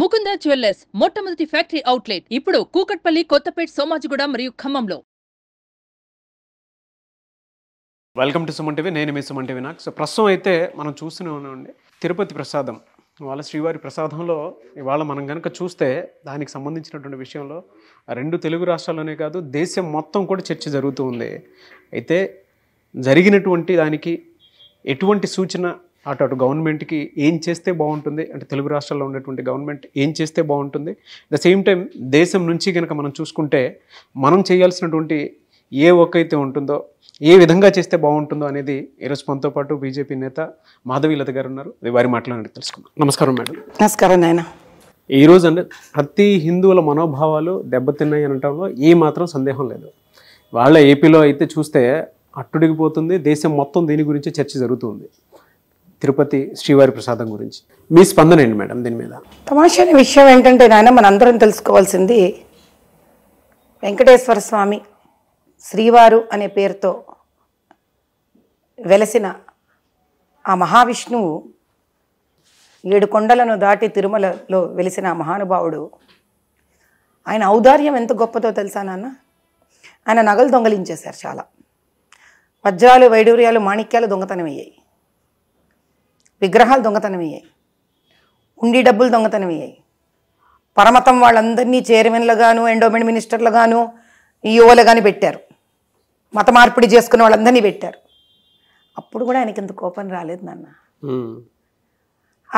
Mukunda jewellers మొట్టమొదటి factory outlet ఇప్పుడు కూకట్పల్లి కొత్తపేట సోమాజిగూడ మరియు ఖమ్మంలో వెల్కమ్ టు సుమంటివి నేను మీ సుమంటివి టీవీ నాకు సో ప్రస్తుతం అయితే మనం చూస్తూనే ఉన్నామండి తిరుపతి ప్రసాదం వాళ్ళ శ్రీవారి ప్రసాదంలో ఇవాళ మనం కనుక చూస్తే దానికి సంబంధించినటువంటి విషయంలో రెండు తెలుగు రాష్ట్రాల్లోనే కాదు దేశం మొత్తం కూడా చర్చ జరుగుతూ ఉంది అయితే జరిగినటువంటి దానికి ఎటువంటి సూచన అటు అటు గవర్నమెంట్కి ఏం చేస్తే బాగుంటుంది అంటే తెలుగు రాష్ట్రాల్లో ఉన్నటువంటి గవర్నమెంట్ ఏం చేస్తే బాగుంటుంది ద సేమ్ టైం దేశం నుంచి కనుక మనం చూసుకుంటే మనం చేయాల్సినటువంటి ఏ వర్క్ అయితే ఉంటుందో ఏ విధంగా చేస్తే బాగుంటుందో అనేది ఈరోజు మనతో పాటు బీజేపీ నేత లత గారు ఉన్నారు వారి మాట్లాడి తెలుసుకున్నాం నమస్కారం మేడం నమస్కారం నాయన ఈరోజు అంటే ప్రతి హిందువుల మనోభావాలు దెబ్బతిన్నాయి అనటంలో ఏ మాత్రం సందేహం లేదు వాళ్ళ ఏపీలో అయితే చూస్తే అట్టుడిగిపోతుంది దేశం మొత్తం దీని గురించి చర్చ జరుగుతుంది తిరుపతి శ్రీవారి ప్రసాదం గురించి మీ స్పందన ఏంటి మేడం దీని మీద తమాషా విషయం ఏంటంటే నాయన మనందరం తెలుసుకోవాల్సింది వెంకటేశ్వర స్వామి శ్రీవారు అనే పేరుతో వెలసిన ఆ మహావిష్ణువు ఏడు కొండలను దాటి తిరుమలలో వెలిసిన ఆ మహానుభావుడు ఆయన ఔదార్యం ఎంత గొప్పదో తెలుసా నాన్న ఆయన నగలు దొంగలించేశారు చాలా వజ్రాలు వైడూర్యాలు మాణిక్యాలు దొంగతనమయ్యాయి విగ్రహాలు దొంగతనమయ్యాయి ఉండి డబ్బులు దొంగతనమయ్యాయి పరమతం వాళ్ళందరినీ చైర్మన్లు గాను ఎండోమెంట్ మినిస్టర్లు గాను ఈఓలు e కానీ పెట్టారు మత మార్పిడి చేసుకున్న వాళ్ళందరినీ పెట్టారు అప్పుడు కూడా ఆయనకి ఇంత కోపం రాలేదు నాన్న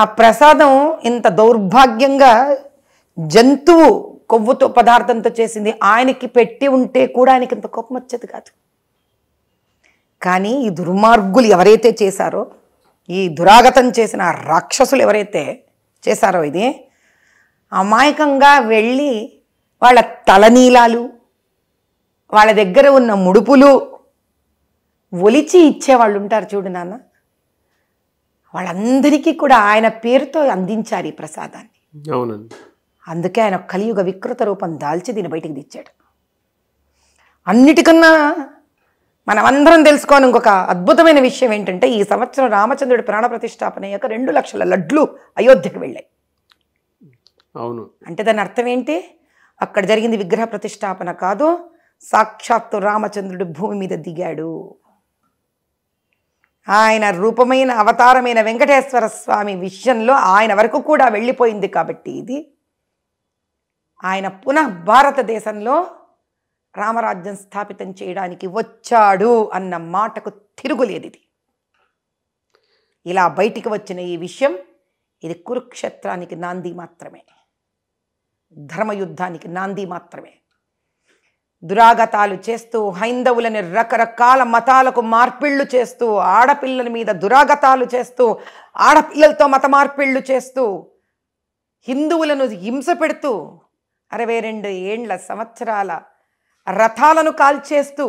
ఆ ప్రసాదం ఇంత దౌర్భాగ్యంగా జంతువు కొవ్వుతో పదార్థంతో చేసింది ఆయనకి పెట్టి ఉంటే కూడా ఆయనకి ఇంత కోపం వచ్చేది కాదు కానీ ఈ దుర్మార్గులు ఎవరైతే చేశారో ఈ దురాగతం చేసిన రాక్షసులు ఎవరైతే చేశారో ఇది అమాయకంగా వెళ్ళి వాళ్ళ తలనీలాలు వాళ్ళ దగ్గర ఉన్న ముడుపులు ఒలిచి ఇచ్చేవాళ్ళు ఉంటారు చూడు నాన్న వాళ్ళందరికీ కూడా ఆయన పేరుతో అందించారు ఈ ప్రసాదాన్ని అందుకే ఆయన కలియుగ వికృత రూపం దాల్చి దీన్ని బయటికి తెచ్చాడు అన్నిటికన్నా మనమందరం తెలుసుకోని ఇంకొక అద్భుతమైన విషయం ఏంటంటే ఈ సంవత్సరం రామచంద్రుడి ప్రాణ ప్రతిష్టాపన యొక్క రెండు లక్షల లడ్లు అయోధ్యకు వెళ్ళాయి అవును అంటే దాని అర్థం ఏంటి అక్కడ జరిగింది విగ్రహ ప్రతిష్టాపన కాదు సాక్షాత్తు రామచంద్రుడు భూమి మీద దిగాడు ఆయన రూపమైన అవతారమైన వెంకటేశ్వర స్వామి విషయంలో ఆయన వరకు కూడా వెళ్ళిపోయింది కాబట్టి ఇది ఆయన పునః భారతదేశంలో రామరాజ్యం స్థాపితం చేయడానికి వచ్చాడు అన్న మాటకు తిరుగులేదు ఇది ఇలా బయటికి వచ్చిన ఈ విషయం ఇది కురుక్షేత్రానికి నాంది మాత్రమే ధర్మయుద్ధానికి నాంది మాత్రమే దురాగతాలు చేస్తూ హైందవులని రకరకాల మతాలకు మార్పిళ్ళు చేస్తూ ఆడపిల్లల మీద దురాగతాలు చేస్తూ ఆడపిల్లలతో మత మార్పిళ్ళు చేస్తూ హిందువులను హింస పెడుతూ అరవై రెండు ఏండ్ల సంవత్సరాల రథాలను కాల్చేస్తూ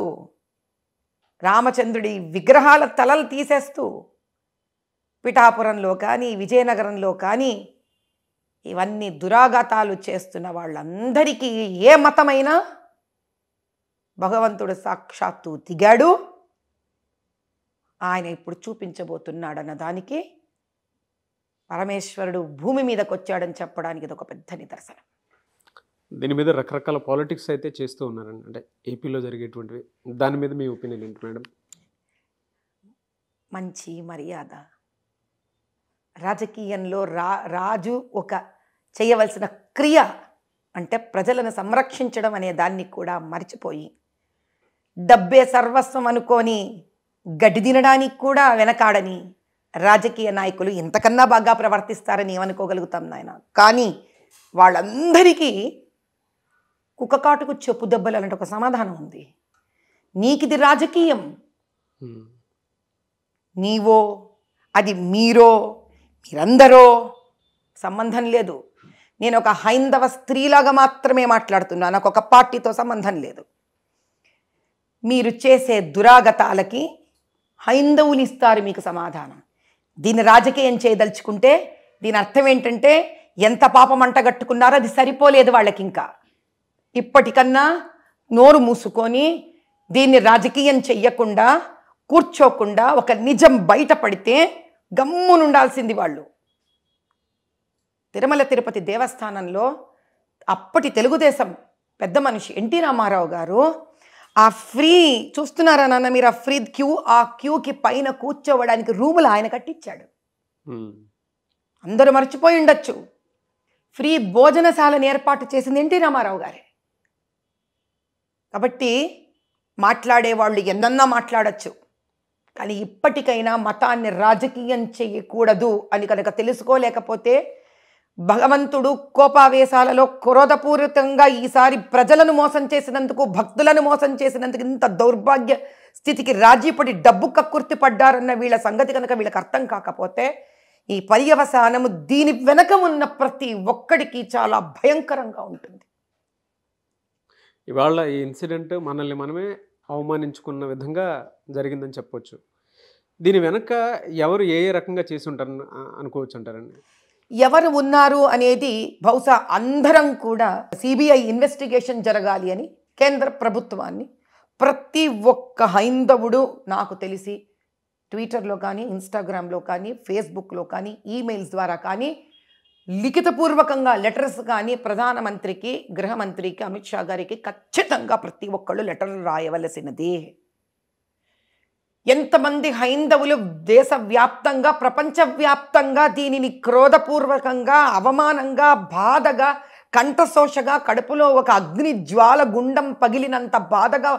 రామచంద్రుడి విగ్రహాల తలలు తీసేస్తూ పిఠాపురంలో కానీ విజయనగరంలో కానీ ఇవన్నీ దురాఘాతాలు చేస్తున్న వాళ్ళందరికీ ఏ మతమైనా భగవంతుడు సాక్షాత్తు దిగాడు ఆయన ఇప్పుడు చూపించబోతున్నాడన్న దానికి పరమేశ్వరుడు భూమి మీదకి వచ్చాడని చెప్పడానికి ఇది ఒక పెద్ద నిదర్శనం దీని మీద రకరకాల పాలిటిక్స్ అయితే చేస్తూ ఉన్నారండి అంటే ఏపీలో జరిగేటువంటివి దాని మీద మీ ఒపీనియన్ ఏంటి మేడం మంచి మర్యాద రాజకీయంలో రా రాజు ఒక చేయవలసిన క్రియ అంటే ప్రజలను సంరక్షించడం అనే దాన్ని కూడా మర్చిపోయి డబ్బే సర్వస్వం అనుకొని గడ్డి తినడానికి కూడా వెనకాడని రాజకీయ నాయకులు ఇంతకన్నా బాగా ప్రవర్తిస్తారని ఏమనుకోగలుగుతాం నాయన కానీ వాళ్ళందరికీ కుక్కకాటుకు చెప్పు దెబ్బలు అనే ఒక సమాధానం ఉంది నీకిది రాజకీయం నీవో అది మీరో మీరందరో సంబంధం లేదు నేను ఒక హైందవ స్త్రీలాగా మాత్రమే మాట్లాడుతున్నా నాకు ఒక పార్టీతో సంబంధం లేదు మీరు చేసే దురాగతాలకి హైందవులు ఇస్తారు మీకు సమాధానం దీన్ని రాజకీయం చేయదలుచుకుంటే దీని అర్థం ఏంటంటే ఎంత పాపం అంటగట్టుకున్నారో అది సరిపోలేదు వాళ్ళకి ఇంకా ఇప్పటికన్నా నోరు మూసుకొని దీన్ని రాజకీయం చెయ్యకుండా కూర్చోకుండా ఒక నిజం బయటపడితే గమ్మునుండాల్సింది వాళ్ళు తిరుమల తిరుపతి దేవస్థానంలో అప్పటి తెలుగుదేశం పెద్ద మనిషి ఎన్టీ రామారావు గారు ఆ ఫ్రీ చూస్తున్నారా నాన్న మీరు ఆ ఫ్రీ క్యూ ఆ క్యూకి పైన కూర్చోవడానికి రూములు ఆయన కట్టించాడు అందరూ మర్చిపోయి ఉండొచ్చు ఫ్రీ భోజనశాలను ఏర్పాటు చేసింది ఎన్టీ రామారావు గారే కాబట్టి మాట్లాడేవాళ్ళు ఎన్నన్నా మాట్లాడచ్చు కానీ ఇప్పటికైనా మతాన్ని రాజకీయం చేయకూడదు అని కనుక తెలుసుకోలేకపోతే భగవంతుడు కోపావేశాలలో క్రోధపూరితంగా ఈసారి ప్రజలను మోసం చేసినందుకు భక్తులను మోసం చేసినందుకు ఇంత దౌర్భాగ్య స్థితికి రాజీపడి డబ్బు కక్కుర్తి పడ్డారన్న వీళ్ళ సంగతి కనుక వీళ్ళకి అర్థం కాకపోతే ఈ పర్యవసానము దీని వెనక ఉన్న ప్రతి ఒక్కడికి చాలా భయంకరంగా ఉంటుంది ఇవాళ ఈ ఇన్సిడెంట్ మనల్ని మనమే అవమానించుకున్న విధంగా జరిగిందని చెప్పవచ్చు దీని వెనక ఎవరు ఏ రకంగా చేసి ఉంటారని అనుకోవచ్చు అంటారండి ఎవరు ఉన్నారు అనేది బహుశా అందరం కూడా సిబిఐ ఇన్వెస్టిగేషన్ జరగాలి అని కేంద్ర ప్రభుత్వాన్ని ప్రతి ఒక్క హైందవుడు నాకు తెలిసి ట్విట్టర్లో కానీ ఇన్స్టాగ్రామ్లో కానీ ఫేస్బుక్లో కానీ ఈమెయిల్స్ ద్వారా కానీ లిఖితపూర్వకంగా లెటర్స్ కానీ ప్రధానమంత్రికి గృహమంత్రికి అమిత్ షా గారికి ఖచ్చితంగా ప్రతి ఒక్కళ్ళు లెటర్లు రాయవలసినది ఎంతమంది హైందవులు దేశవ్యాప్తంగా ప్రపంచవ్యాప్తంగా దీనిని క్రోధపూర్వకంగా అవమానంగా బాధగా కంఠశోషగా కడుపులో ఒక అగ్ని జ్వాల గుండం పగిలినంత బాధగా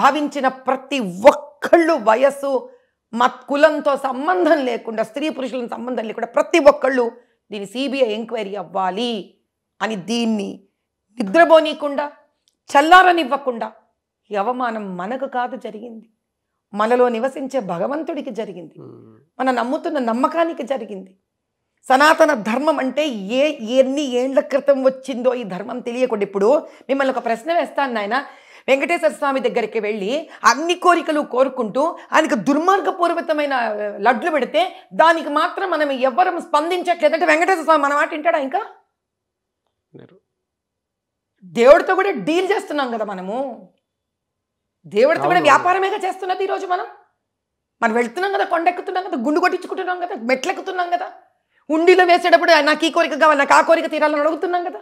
భావించిన ప్రతి ఒక్కళ్ళు వయస్సు మత్ కులంతో సంబంధం లేకుండా స్త్రీ పురుషుల సంబంధం లేకుండా ప్రతి ఒక్కళ్ళు దీని సిబిఐ ఎంక్వైరీ అవ్వాలి అని దీన్ని నిద్రపోనీయకుండా చల్లారనివ్వకుండా ఈ అవమానం మనకు కాదు జరిగింది మనలో నివసించే భగవంతుడికి జరిగింది మన నమ్ముతున్న నమ్మకానికి జరిగింది సనాతన ధర్మం అంటే ఏ ఎన్ని ఏండ్ల క్రితం వచ్చిందో ఈ ధర్మం తెలియకుండా ఇప్పుడు మిమ్మల్ని ఒక ప్రశ్న వేస్తాను నాయన వెంకటేశ్వర స్వామి దగ్గరికి వెళ్ళి అన్ని కోరికలు కోరుకుంటూ ఆయనకు దుర్మార్గపూర్వతమైన లడ్లు పెడితే దానికి మాత్రం మనం ఎవ్వరం స్పందించట్లేదంటే వెంకటేశ్వర స్వామి మన మాట వింటాడా ఇంకా దేవుడితో కూడా డీల్ చేస్తున్నాం కదా మనము దేవుడితో కూడా వ్యాపారమేగా చేస్తున్నది ఈరోజు మనం మనం వెళ్తున్నాం కదా కొండెక్కుతున్నాం కదా గుండు కొట్టించుకుంటున్నాం కదా మెట్లెక్కుతున్నాం కదా ఉండిలో వేసేటప్పుడు నాకు ఈ కోరిక కావాలి నాకు ఆ కోరిక తీరాలని అడుగుతున్నాం కదా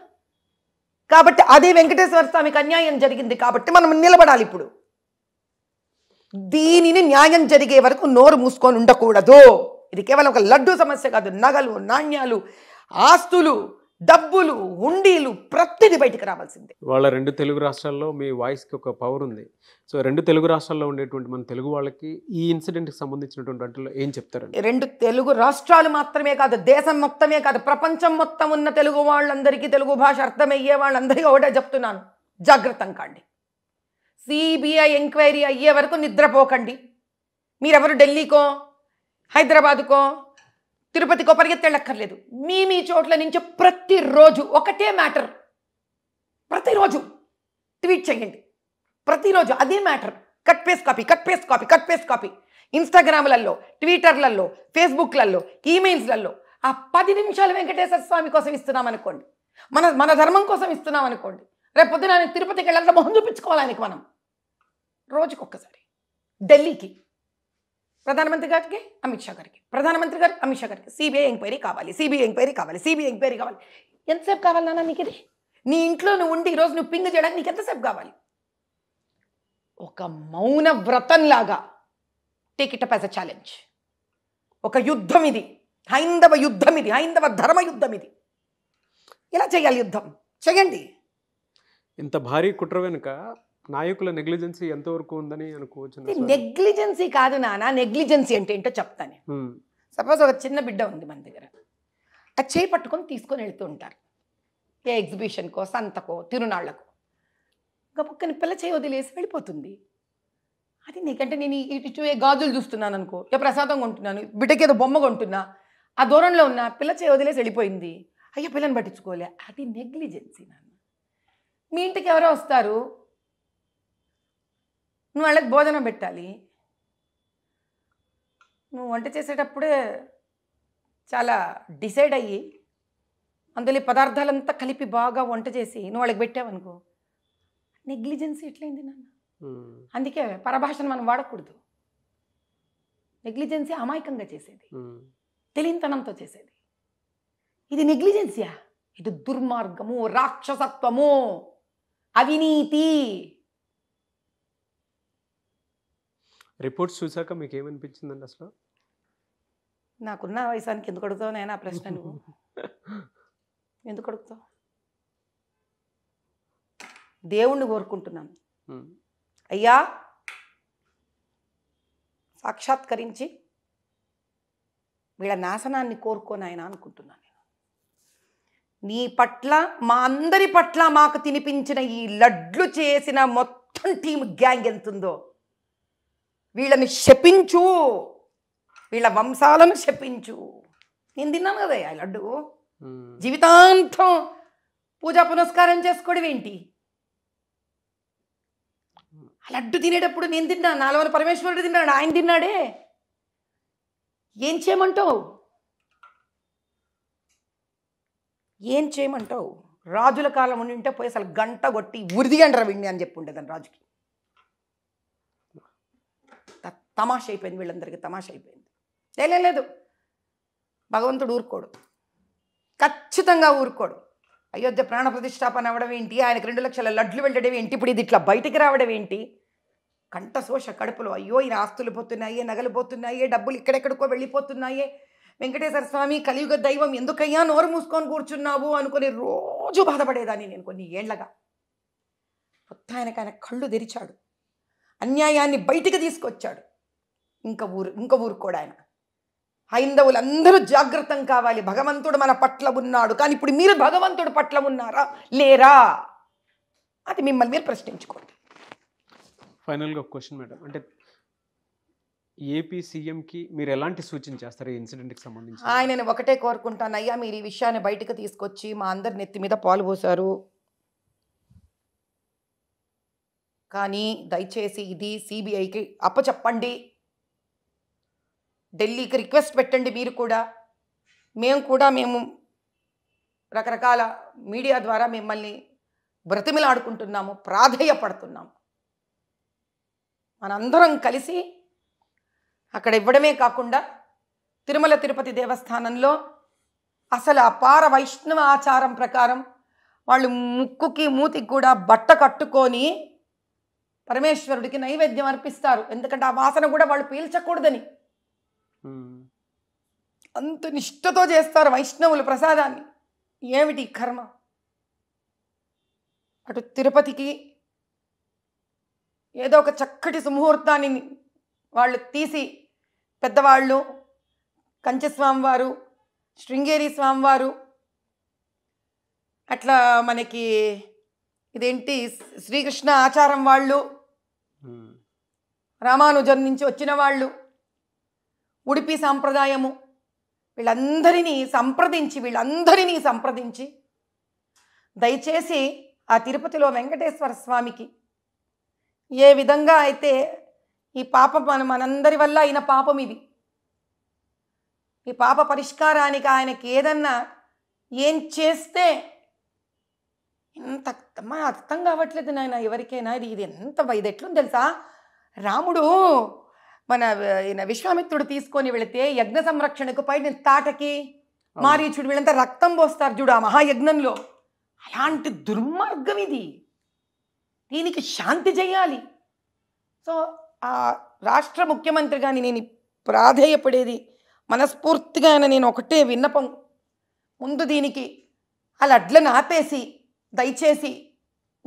కాబట్టి అదే వెంకటేశ్వర స్వామికి అన్యాయం జరిగింది కాబట్టి మనం నిలబడాలి ఇప్పుడు దీనిని న్యాయం జరిగే వరకు నోరు మూసుకొని ఉండకూడదు ఇది కేవలం ఒక లడ్డు సమస్య కాదు నగలు నాణ్యాలు ఆస్తులు డబ్బులు ఉండీలు ప్రతిది బయటికి రావాల్సిందే వాళ్ళ రెండు తెలుగు రాష్ట్రాల్లో మీ వాయిస్కి ఒక పవర్ ఉంది సో రెండు తెలుగు రాష్ట్రాల్లో ఉండేటువంటి మన తెలుగు వాళ్ళకి ఈ ఇన్సిడెంట్కి సంబంధించినటువంటి వాటిలో ఏం చెప్తారు రెండు తెలుగు రాష్ట్రాలు మాత్రమే కాదు దేశం మొత్తమే కాదు ప్రపంచం మొత్తం ఉన్న తెలుగు వాళ్ళందరికీ తెలుగు భాష అర్థమయ్యే వాళ్ళందరికీ ఒకటే చెప్తున్నాను జాగ్రత్తం కాండి సిబిఐ ఎంక్వైరీ అయ్యే వరకు నిద్రపోకండి మీరెవరు ఢిల్లీకో హైదరాబాదుకో తిరుపతికో పరిగెత్తెళ్ళక్కర్లేదు మీ మీ చోట్ల నుంచి ప్రతిరోజు ఒకటే మ్యాటర్ ప్రతిరోజు ట్వీట్ చేయండి ప్రతిరోజు అదే matter cut paste copy cut paste copy cut paste copy ఇన్స్టాగ్రామ్లలో ట్విట్టర్లలో ఫేస్బుక్లలో ఈమెయిల్స్లలో ఆ పది నిమిషాలు వెంకటేశ్వర స్వామి కోసం ఇస్తున్నాం అనుకోండి మన మన ధర్మం కోసం ఇస్తున్నాం అనుకోండి రేపు పొద్దున తిరుపతికి వెళ్ళాలంటే మొహం చూపించుకోవాలి మనం రోజుకొక్కసారి ఢిల్లీకి ప్రధానమంత్రి గారికి అమిత్ షా గారికి ప్రధానమంత్రి గారికి అమిత్ షా గారికి సిబిఐ ఎంక్వైరీ కావాలి సిబిఐ ఎంక్వైరీ కావాలి సిబిఐ ఎంక్వైరీ కావాలి ఎంతసేపు కావాలి నాన్న నీకు ఇది నీ ఇంట్లో నువ్వు ఉండి ఈరోజు నువ్వు పింగ్ చేయడానికి నీకు ఎంతసేపు కావాలి ఒక మౌన వ్రతంలాగా take it up as a challenge ఒక యుద్ధం ఇది హైందవ యుద్ధం ఇది హైందవ ధర్మ యుద్ధం ఇది ఇలా చేయాలి యుద్ధం చేయండి ఇంత భారీ కుట్ర వెనుక నాయకుల నెగ్లిజెన్సీ ఎంతవరకు ఉందని అనుకోవచ్చు నెగ్లిజెన్సీ కాదు నాన్న నెగ్లిజెన్సీ అంటే ఏంటో చెప్తాను సపోజ్ ఒక చిన్న బిడ్డ ఉంది మన దగ్గర ఆ చేయి పట్టుకొని తీసుకొని వెళ్తూ ఉంటారు ఏ ఎగ్జిబిషన్కో సంతకో తిరునాళ్లకో గబుక్కని పిల్ల చేయి వదిలేసి వెళ్ళిపోతుంది అది నీకంటే నేను ఇటు గాజులు చూస్తున్నాను అనుకో ఏ ప్రసాదం కొంటున్నాను బిడ్డకి ఏదో బొమ్మ కొంటున్నా ఆ దూరంలో ఉన్న పిల్ల చేయి వదిలేసి వెళ్ళిపోయింది అయ్యో పిల్లని పట్టించుకోలే అది నెగ్లిజెన్సీ నాన్న మీ ఇంటికి ఎవరో వస్తారు నువ్వు వాళ్ళకి బోధన పెట్టాలి నువ్వు వంట చేసేటప్పుడే చాలా డిసైడ్ అయ్యి అందులో పదార్థాలంతా కలిపి బాగా వంట చేసి నువ్వు వాళ్ళకి పెట్టావనుకో నెగ్లిజెన్సీ ఎట్లయింది నాన్న అందుకే పరభాషను మనం వాడకూడదు నెగ్లిజెన్సీ అమాయకంగా చేసేది తెలియనితనంతో చేసేది ఇది నెగ్లిజెన్సీయా ఇది దుర్మార్గము రాక్షసత్వము అవినీతి రిపోర్ట్స్ చూసాక మీకు ఏమనిపించిందండి అసలు నాకున్న వయసానికి ఎందుకు అడుగుతావు నేను ఆ ప్రశ్న నువ్వు ఎందుకు అడుగుతావు దేవుణ్ణి కోరుకుంటున్నాను అయ్యా సాక్షాత్కరించి వీళ్ళ నాశనాన్ని కోరుకోను ఆయన అనుకుంటున్నాను నేను నీ పట్ల మా అందరి పట్ల మాకు తినిపించిన ఈ లడ్లు చేసిన మొత్తం టీం గ్యాంగ్ ఎంతుందో వీళ్ళని శపించు వీళ్ళ వంశాలను శపించు నేను తిన్నాను కదా ఆ లడ్డు జీవితాంతం పూజా పునస్కారం చేసుకోవడం ఏంటి లడ్డు తినేటప్పుడు నేను తిన్నాను నాలుగు పరమేశ్వరుడు తిన్నాడు ఆయన తిన్నాడే ఏం చేయమంటావు ఏం చేయమంటావు రాజుల కాలం ఉండి ఉంటే పోయి అసలు గంట కొట్టి అంటారు విండి అని చెప్పి ఉండేదాన్ని రాజుకి తమాష అయిపోయింది వీళ్ళందరికీ తమాష అయిపోయింది లేదు భగవంతుడు ఊరుకోడు ఖచ్చితంగా ఊరుకోడు అయోధ్య ప్రాణ ప్రతిష్టాపన అవ్వడం ఏంటి ఆయనకు రెండు లక్షల లడ్లు వెళ్ళడం ఏంటి ఇప్పుడు ఇది ఇట్లా బయటికి రావడం ఏంటి కంఠశోష కడుపులో అయ్యో ఈయన ఆస్తులు పోతున్నాయే నగలు పోతున్నాయే డబ్బులు ఇక్కడెక్కడికో వెళ్ళిపోతున్నాయే వెంకటేశ్వర స్వామి కలియుగ దైవం ఎందుకయ్యా నోరు మూసుకొని కూర్చున్నావు అనుకుని రోజు బాధపడేదాన్ని నేను కొన్ని ఏళ్లగా మొత్తం ఆయనకు ఆయన కళ్ళు తెరిచాడు అన్యాయాన్ని బయటికి తీసుకొచ్చాడు ఇంకా ఊరు ఇంకా కూడా ఆయన హైందవులందరూ జాగ్రత్తం కావాలి భగవంతుడు మన పట్ల ఉన్నాడు కానీ ఇప్పుడు మీరు భగవంతుడు పట్ల ఉన్నారా లేరా అది మిమ్మల్ని మీరు ప్రశ్నించుకోండి ఫైనల్గా ఒక క్వశ్చన్ మేడం అంటే ఏపీ సీఎంకి మీరు ఎలాంటి సూచన చేస్తారు ఈ ఇన్సిడెంట్కి సంబంధించి ఆయన ఒకటే కోరుకుంటాను అయ్యా మీరు ఈ విషయాన్ని బయటకు తీసుకొచ్చి మా అందరి నెత్తి మీద పాలు పోసారు కానీ దయచేసి ఇది సిబిఐకి అప్పచెప్పండి ఢిల్లీకి రిక్వెస్ట్ పెట్టండి మీరు కూడా మేము కూడా మేము రకరకాల మీడియా ద్వారా మిమ్మల్ని బ్రతిమిలాడుకుంటున్నాము ప్రాధేయపడుతున్నాము మనందరం కలిసి అక్కడ ఇవ్వడమే కాకుండా తిరుమల తిరుపతి దేవస్థానంలో అసలు అపార వైష్ణవ ఆచారం ప్రకారం వాళ్ళు ముక్కుకి మూతికి కూడా బట్ట కట్టుకొని పరమేశ్వరుడికి నైవేద్యం అర్పిస్తారు ఎందుకంటే ఆ వాసన కూడా వాళ్ళు పీల్చకూడదని అంత నిష్ఠతో చేస్తారు వైష్ణవులు ప్రసాదాన్ని ఏమిటి కర్మ అటు తిరుపతికి ఏదో ఒక చక్కటి సుముహూర్తాన్ని వాళ్ళు తీసి పెద్దవాళ్ళు కంచస్వామివారు శృంగేరి స్వామివారు అట్లా మనకి ఇదేంటి శ్రీకృష్ణ ఆచారం వాళ్ళు రామానుజం నుంచి వచ్చిన వాళ్ళు ఉడిపి సాంప్రదాయము వీళ్ళందరినీ సంప్రదించి వీళ్ళందరినీ సంప్రదించి దయచేసి ఆ తిరుపతిలో వెంకటేశ్వర స్వామికి ఏ విధంగా అయితే ఈ పాపం మన మనందరి వల్ల అయిన పాపం ఇది ఈ పాప పరిష్కారానికి ఆయనకి ఏదన్నా ఏం చేస్తే ఇంత మా అర్థం కావట్లేదు నాయన ఎవరికైనా ఇది ఇది ఎంత ఇది ఎట్లుంది తెలుసా రాముడు మన ఈయన విశ్వామిత్రుడు తీసుకొని వెళితే యజ్ఞ సంరక్షణకు పైన తాటకి మారి చూడు వీళ్ళంతా రక్తం పోస్తారు చూడు ఆ మహాయజ్ఞంలో అలాంటి దుర్మార్గం ఇది దీనికి శాంతి చేయాలి సో ఆ రాష్ట్ర ముఖ్యమంత్రి కానీ నేను ప్రాధేయపడేది మనస్ఫూర్తిగా నేను ఒకటే విన్నపం ముందు దీనికి అలా అడ్లను ఆపేసి దయచేసి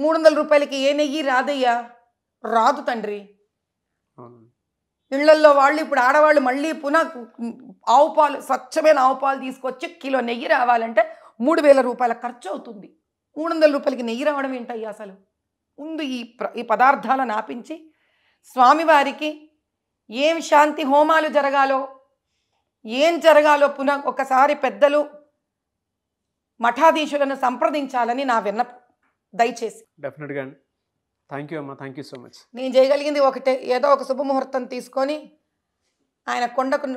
మూడు వందల రూపాయలకి ఏ నెయ్యి రాదయ్యా రాదు తండ్రి ఇళ్లల్లో వాళ్ళు ఇప్పుడు ఆడవాళ్ళు మళ్ళీ పునః ఆవు పాలు స్వచ్ఛమైన ఆవు పాలు తీసుకొచ్చి కిలో నెయ్యి రావాలంటే మూడు వేల రూపాయల ఖర్చు అవుతుంది మూడు వందల రూపాయలకి నెయ్యి రావడం ఏంటయ్యా అసలు ముందు ఈ ఈ పదార్థాలను ఆపించి స్వామివారికి ఏం శాంతి హోమాలు జరగాలో ఏం జరగాలో పునః ఒకసారి పెద్దలు మఠాధీశులను సంప్రదించాలని నా విన్నపం దయచేసి డెఫినెట్గా అండి థ్యాంక్ యూ అమ్మా థ్యాంక్ యూ సో మచ్ నేను చేయగలిగింది ఒకటే ఏదో ఒక శుభముహూర్తం తీసుకొని ఆయన కొండకు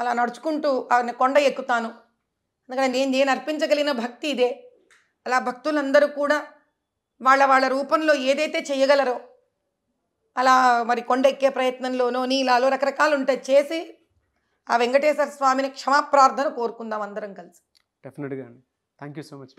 అలా నడుచుకుంటూ ఆయన కొండ ఎక్కుతాను అందుకని నేను నేను అర్పించగలిగిన భక్తి ఇదే అలా భక్తులందరూ కూడా వాళ్ళ వాళ్ళ రూపంలో ఏదైతే చేయగలరో అలా మరి కొండ ఎక్కే ప్రయత్నంలోనో నీలాలో రకరకాలు ఉంటాయి చేసి ఆ వెంకటేశ్వర స్వామిని క్షమాప్రార్థన కోరుకుందాం అందరం కలిసి డెఫినెట్గా అండి థ్యాంక్ యూ సో మచ్